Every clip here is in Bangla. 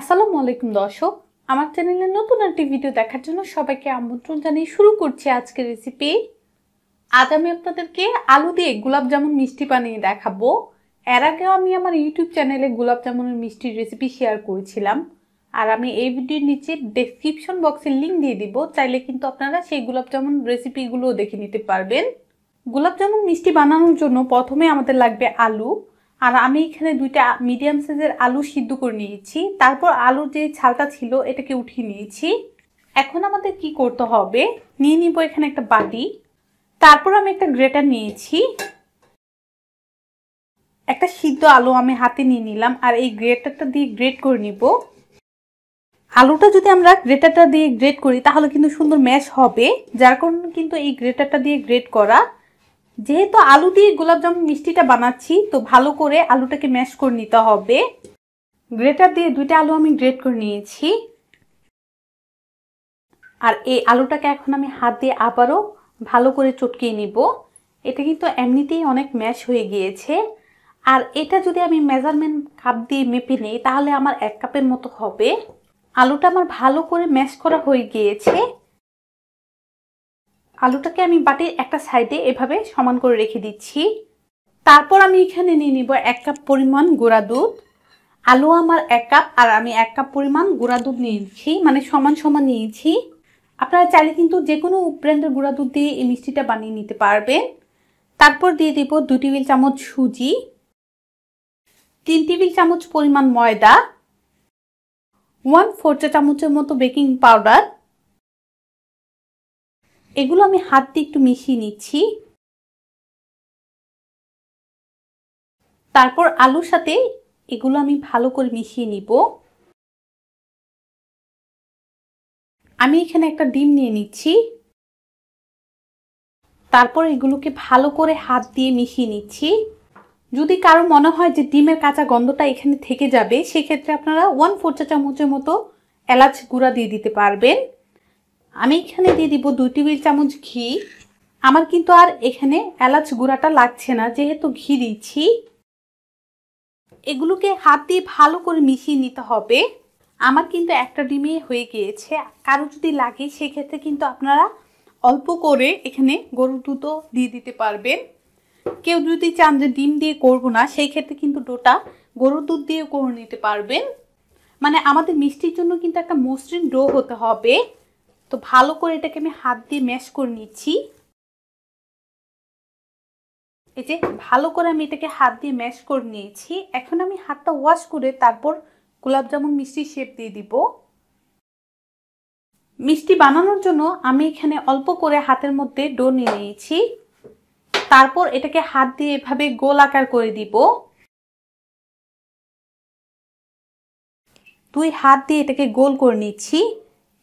আসসালামু আলাইকুম দর্শক আমার চ্যানেলে নতুন একটি ভিডিও দেখার জন্য সবাইকে আমন্ত্রণ জানিয়ে শুরু করছি আজকের রেসিপি আজ আমি আপনাদেরকে আলু দিয়ে গোলাপ জামুন মিষ্টি বানিয়ে দেখাবো এর আগেও আমি আমার ইউটিউব চ্যানেলে গোলাপ জামুনের মিষ্টির রেসিপি শেয়ার করেছিলাম আর আমি এই ভিডিওর নিচে ডেসক্রিপশন বক্সে লিঙ্ক দিয়ে দিব চাইলে কিন্তু আপনারা সেই গোলাপ জামুন রেসিপিগুলোও দেখে নিতে পারবেন গোলাপ জামুন মিষ্টি বানানোর জন্য প্রথমে আমাদের লাগবে আলু আর আমি এখানে দুইটা মিডিয়াম সাইজের আলু সিদ্ধ করে নিয়েছি তারপর আলুর যে ছালটা ছিল এটাকে উঠিয়ে নিয়েছি এখন আমাদের কি করতে হবে নিয়ে নিব এখানে একটা বাটি তারপর আমি একটা গ্রেটার নিয়েছি একটা সিদ্ধ আলু আমি হাতে নিয়ে নিলাম আর এই গ্রেটারটা দিয়ে গ্রেট করে নিব আলুটা যদি আমরা গ্রেটারটা দিয়ে গ্রেট করি তাহলে কিন্তু সুন্দর ম্যাশ হবে যার কারণে কিন্তু এই গ্রেটারটা দিয়ে গ্রেট করা যেহেতু আলু দিয়ে গোলাপজাম মিষ্টিটা বানাচ্ছি তো ভালো করে আলুটাকে ম্যাশ করে নিতে হবে গ্রেটার দিয়ে দুইটা আলু আমি গ্রেট করে নিয়েছি আর এই আলুটাকে এখন আমি হাত দিয়ে আবারও ভালো করে চটকিয়ে নিব এটা কিন্তু এমনিতেই অনেক ম্যাশ হয়ে গিয়েছে আর এটা যদি আমি মেজারমেন্ট কাপ দিয়ে মেপে নিই তাহলে আমার এক কাপের মতো হবে আলুটা আমার ভালো করে ম্যাশ করা হয়ে গিয়েছে আলুটাকে আমি বাটির একটা সাইডে এভাবে সমান করে রেখে দিচ্ছি তারপর আমি এখানে নিয়ে নিব এক কাপ পরিমাণ গুঁড়া দুধ আলু আমার এক কাপ আর আমি এক কাপ পরিমাণ গুঁড়া দুধ নিয়েছি মানে সমান সমান নিয়েছি আপনারা চাইলে কিন্তু যে কোনো ব্র্যান্ডের গুঁড়া দুধ দিয়ে এই মিষ্টিটা বানিয়ে নিতে পারবেন তারপর দিয়ে দিব দু টেবিল চামচ সুজি তিন টেবিল চামচ পরিমাণ ময়দা ওয়ান ফোর চা চামচের মতো বেকিং পাউডার এগুলো আমি হাত দিয়ে একটু মিশিয়ে নিচ্ছি তারপর আলুর সাথে এগুলো আমি ভালো করে মিশিয়ে নিব আমি এখানে একটা ডিম নিয়ে নিচ্ছি তারপর এগুলোকে ভালো করে হাত দিয়ে মিশিয়ে নিচ্ছি যদি কারো মনে হয় যে ডিমের কাঁচা গন্ধটা এখানে থেকে যাবে সেক্ষেত্রে আপনারা ওয়ান ফোর চা চামচের মতো এলাচ গুঁড়া দিয়ে দিতে পারবেন আমি এখানে দিয়ে দিব দুই টেবিল চামচ ঘি আমার কিন্তু আর এখানে এলাচ গুঁড়াটা লাগছে না যেহেতু ঘি দিচ্ছি এগুলোকে হাত দিয়ে ভালো করে মিশিয়ে নিতে হবে আমার কিন্তু একটা ডিমে হয়ে গিয়েছে কারো যদি লাগে সেক্ষেত্রে কিন্তু আপনারা অল্প করে এখানে গরুর দুধও দিয়ে দিতে পারবেন কেউ যদি চান যে ডিম দিয়ে করবো না সেই ক্ষেত্রে কিন্তু ডোটা গরুর দুধ দিয়ে করে নিতে পারবেন মানে আমাদের মিষ্টির জন্য কিন্তু একটা মসৃণ ডো হতে হবে তো ভালো করে এটাকে আমি হাত দিয়ে ম্যাশ করে নিচ্ছি এই যে ভালো করে আমি এটাকে হাত দিয়ে ম্যাশ করে নিয়েছি এখন আমি হাতটা ওয়াশ করে তারপর গোলাপ জামুন মিষ্টি শেপ দিয়ে দিব মিষ্টি বানানোর জন্য আমি এখানে অল্প করে হাতের মধ্যে ডো নিয়ে নিয়েছি তারপর এটাকে হাত দিয়ে এভাবে গোল আকার করে দিব দুই হাত দিয়ে এটাকে গোল করে নিচ্ছি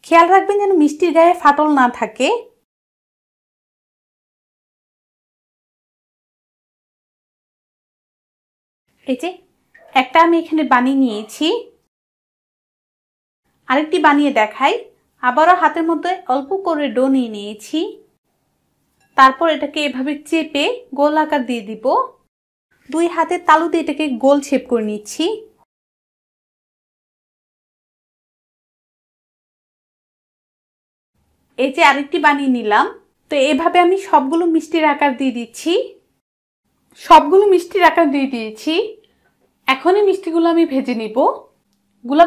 খেয়াল রাখবেন যেন মিষ্টির গায়ে ফাটল না থাকে এই যে একটা আমি এখানে বানিয়ে নিয়েছি আরেকটি বানিয়ে দেখাই আবারও হাতের মধ্যে অল্প করে ডো নিয়ে নিয়েছি তারপর এটাকে এভাবে চেপে গোল আকার দিয়ে দিব দুই হাতে তালু দিয়ে এটাকে গোল শেপ করে নিচ্ছি এই যে আরেকটি বানিয়ে নিলাম তো এভাবে আমি সবগুলো মিষ্টির আকার দিয়ে দিচ্ছি সবগুলো মিষ্টির আকার দিয়ে দিয়েছি এখনই মিষ্টিগুলো আমি ভেজে নিব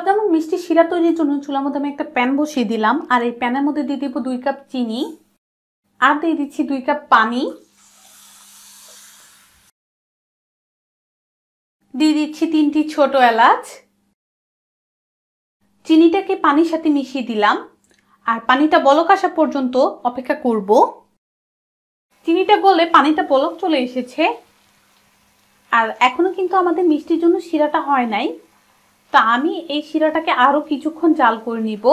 জামুন মিষ্টি শিরা তৈরির জন্য চুলার মধ্যে আমি একটা প্যান বসিয়ে দিলাম আর এই প্যানের মধ্যে দিয়ে দিব দুই কাপ চিনি আর দিয়ে দিচ্ছি দুই কাপ পানি দিয়ে দিচ্ছি তিনটি ছোট এলাচ চিনিটাকে পানির সাথে মিশিয়ে দিলাম আর পানিটা বলক আসা পর্যন্ত অপেক্ষা করব চিনিটা গলে পানিটা বলক চলে এসেছে আর এখনও কিন্তু আমাদের মিষ্টির জন্য শিরাটা হয় নাই তা আমি এই শিরাটাকে আরও কিছুক্ষণ জাল করে নিব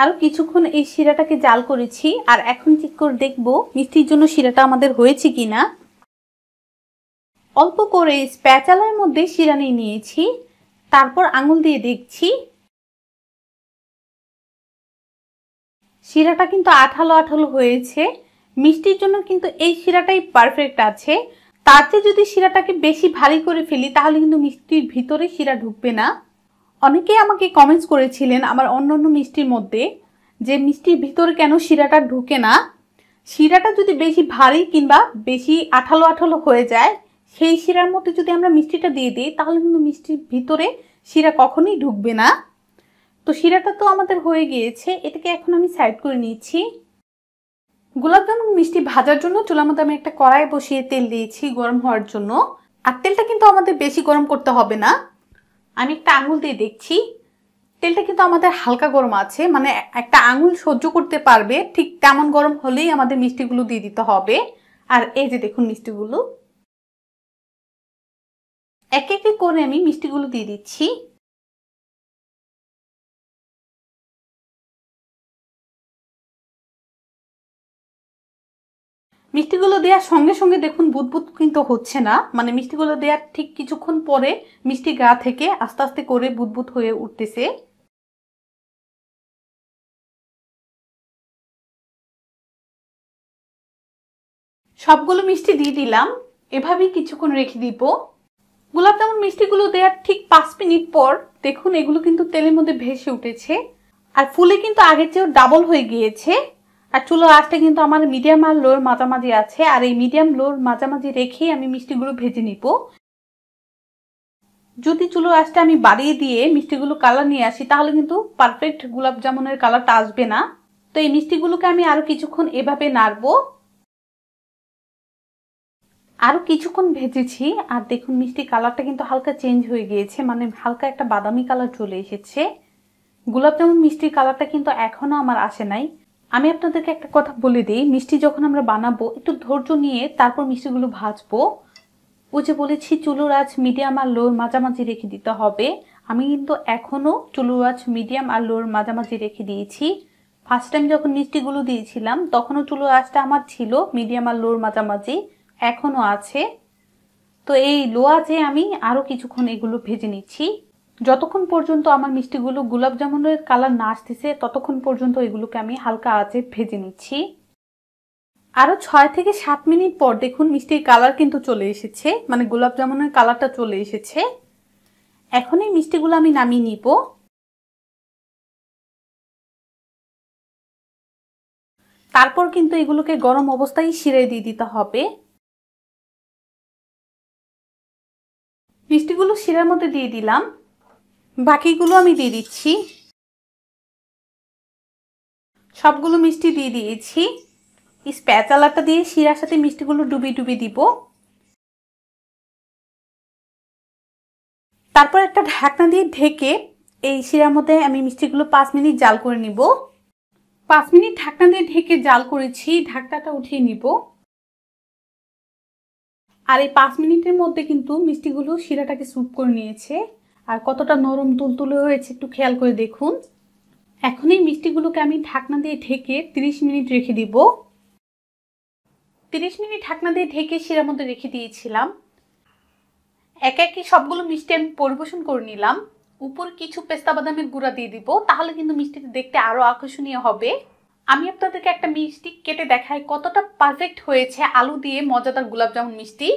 আরও কিছুক্ষণ এই শিরাটাকে জাল করেছি আর এখন ঠিক করে দেখব মিষ্টির জন্য শিরাটা আমাদের হয়েছে কি না অল্প করে স্প্যাচালার মধ্যে শিরা নিয়ে নিয়েছি তারপর আঙুল দিয়ে দেখছি শিরাটা কিন্তু আঠালো আঠালো হয়েছে মিষ্টির জন্য কিন্তু এই শিরাটাই পারফেক্ট আছে তার চেয়ে যদি শিরাটাকে বেশি ভারী করে ফেলি তাহলে কিন্তু মিষ্টির ভিতরে শিরা ঢুকবে না অনেকেই আমাকে কমেন্টস করেছিলেন আমার অন্য অন্য মিষ্টির মধ্যে যে মিষ্টির ভিতরে কেন শিরাটা ঢুকে না শিরাটা যদি বেশি ভারী কিংবা বেশি আঠালো আঠালো হয়ে যায় সেই শিরার মধ্যে যদি আমরা মিষ্টিটা দিয়ে দিই তাহলে কিন্তু মিষ্টির ভিতরে শিরা কখনোই ঢুকবে না তো শিরাটা তো আমাদের হয়ে গিয়েছে এটাকে এখন আমি সাইড করে নিচ্ছি গোলাপজামুন মিষ্টি ভাজার জন্য চুলার মধ্যে আমি একটা কড়াই বসিয়ে তেল দিয়েছি গরম হওয়ার জন্য আর তেলটা কিন্তু আমাদের বেশি গরম করতে হবে না আমি একটা আঙুল দিয়ে দেখছি তেলটা কিন্তু আমাদের হালকা গরম আছে মানে একটা আঙুল সহ্য করতে পারবে ঠিক তেমন গরম হলেই আমাদের মিষ্টিগুলো দিয়ে দিতে হবে আর এই যে দেখুন মিষ্টিগুলো এক একে করে আমি মিষ্টিগুলো দিয়ে দিচ্ছি মিষ্টিগুলো দেওয়ার সঙ্গে সঙ্গে দেখুন বুদবুদ কিন্তু হচ্ছে না মানে মিষ্টিগুলো দেওয়ার ঠিক কিছুক্ষণ পরে মিষ্টি গা থেকে আস্তে আস্তে করে বুদবুদ হয়ে উঠতেছে সবগুলো মিষ্টি দিয়ে দিলাম এভাবেই কিছুক্ষণ রেখে দিব গোলাপ জামুন মিষ্টিগুলো দেওয়ার ঠিক পাঁচ মিনিট পর দেখুন এগুলো কিন্তু তেলের মধ্যে ভেসে উঠেছে আর ফুলে কিন্তু আগের চেয়েও ডাবল হয়ে গিয়েছে আর চুলোর আঁচটা কিন্তু আমার মিডিয়াম আর লোর মাঝামাঝি আছে আর এই মিডিয়াম লোর মাঝামাঝি রেখেই আমি মিষ্টিগুলো ভেজে নিব যদি চুলোর আঁচটা আমি বাড়িয়ে দিয়ে মিষ্টিগুলো কালার নিয়ে আসি তাহলে কিন্তু পারফেক্ট গোলাপ জামুনের কালারটা আসবে না তো এই মিষ্টিগুলোকে আমি আরও কিছুক্ষণ এভাবে নাড়বো আরও কিছুক্ষণ ভেজেছি আর দেখুন মিষ্টি কালারটা কিন্তু হালকা চেঞ্জ হয়ে গিয়েছে মানে হালকা একটা বাদামি কালার চলে এসেছে গোলাপ জামুন মিষ্টির কালারটা কিন্তু এখনও আমার আসে নাই আমি আপনাদেরকে একটা কথা বলে দিই মিষ্টি যখন আমরা বানাবো একটু ধৈর্য নিয়ে তারপর মিষ্টিগুলো ভাজবো ওই যে বলেছি চুলোর আজ মিডিয়াম আর লোর মাঝামাঝি রেখে দিতে হবে আমি কিন্তু এখনও চুলোর আজ মিডিয়াম আর লোর মাঝামাঝি রেখে দিয়েছি ফার্স্ট টাইম যখন মিষ্টিগুলো দিয়েছিলাম তখনও চুলোর আঁচটা আমার ছিল মিডিয়াম আর লোর মাঝামাঝি এখনও আছে তো এই লোয়া যে আমি আরও কিছুক্ষণ এগুলো ভেজে নিচ্ছি যতক্ষণ পর্যন্ত আমার মিষ্টিগুলো গোলাপ জামুনের কালার না আসতেছে ততক্ষণ পর্যন্ত এগুলোকে আমি হালকা আঁচে ভেজে নিচ্ছি আরও ছয় থেকে সাত মিনিট পর দেখুন মিষ্টির কালার কিন্তু চলে এসেছে মানে গোলাপ জামুনের কালারটা চলে এসেছে এখন এই মিষ্টিগুলো আমি নামিয়ে নিব তারপর কিন্তু এগুলোকে গরম অবস্থায় সিরে দিয়ে দিতে হবে মিষ্টিগুলো শিরার মধ্যে দিয়ে দিলাম বাকিগুলো আমি দিয়ে দিচ্ছি সবগুলো মিষ্টি দিয়ে দিয়েছি স্প্যাচালাটা দিয়ে শিরার সাথে মিষ্টিগুলো ডুবি ডুবি দিব তারপর একটা ঢাকনা দিয়ে ঢেকে এই শিরার মধ্যে আমি মিষ্টিগুলো পাঁচ মিনিট জাল করে নিব পাঁচ মিনিট ঢাকনা দিয়ে ঢেকে জাল করেছি ঢাকনাটা উঠিয়ে নিব আর এই পাঁচ মিনিটের মধ্যে কিন্তু মিষ্টিগুলো শিরাটাকে স্যুপ করে নিয়েছে আর কতটা নরম তুলতুলে হয়েছে একটু খেয়াল করে দেখুন এখন এই মিষ্টিগুলোকে আমি ঢাকনা দিয়ে ঢেকে 30 মিনিট রেখে দিব 30 মিনিট ঢাকনা দিয়ে ঢেকে সেরা মধ্যে রেখে দিয়েছিলাম এক একই সবগুলো মিষ্টি আমি পরিবেশন করে নিলাম উপর কিছু পেস্তা বাদামের গুঁড়া দিয়ে দিব তাহলে কিন্তু মিষ্টিটা দেখতে আরও আকর্ষণীয় হবে আমি আপনাদেরকে একটা মিষ্টি কেটে দেখাই কতটা পারফেক্ট হয়েছে আলু দিয়ে মজাদার গোলাপজামুন মিষ্টি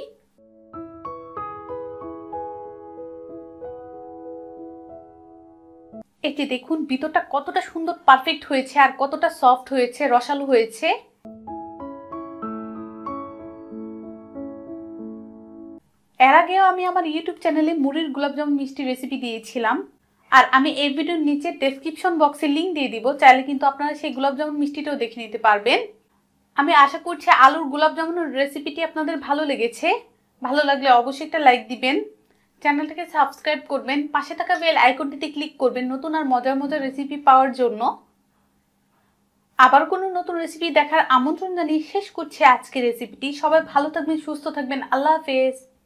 এই যে দেখুন ভিতরটা কতটা সুন্দর পারফেক্ট হয়েছে আর কতটা সফট হয়েছে রসালো হয়েছে এর আগেও আমি আমার ইউটিউব চ্যানেলে মুড়ির গুলাবজামুন মিষ্টি রেসিপি দিয়েছিলাম আর আমি এই ভিডিওর নিচে ডেসক্রিপশন বক্সে লিঙ্ক দিয়ে দিব চাইলে কিন্তু আপনারা সেই গুলাবজামুন মিষ্টিটাও দেখে নিতে পারবেন আমি আশা করছি আলুর গোলাপজামুনের রেসিপিটি আপনাদের ভালো লেগেছে ভালো লাগলে অবশ্যই একটা লাইক দিবেন চ্যানেলটাকে সাবস্ক্রাইব করবেন পাশে থাকা বেল আইকনটিতে ক্লিক করবেন নতুন আর মজার মজার রেসিপি পাওয়ার জন্য আবার কোনো নতুন রেসিপি দেখার আমন্ত্রণ জানিয়ে শেষ করছে আজকের রেসিপিটি সবাই ভালো থাকবেন সুস্থ থাকবেন আল্লাহ হাফেজ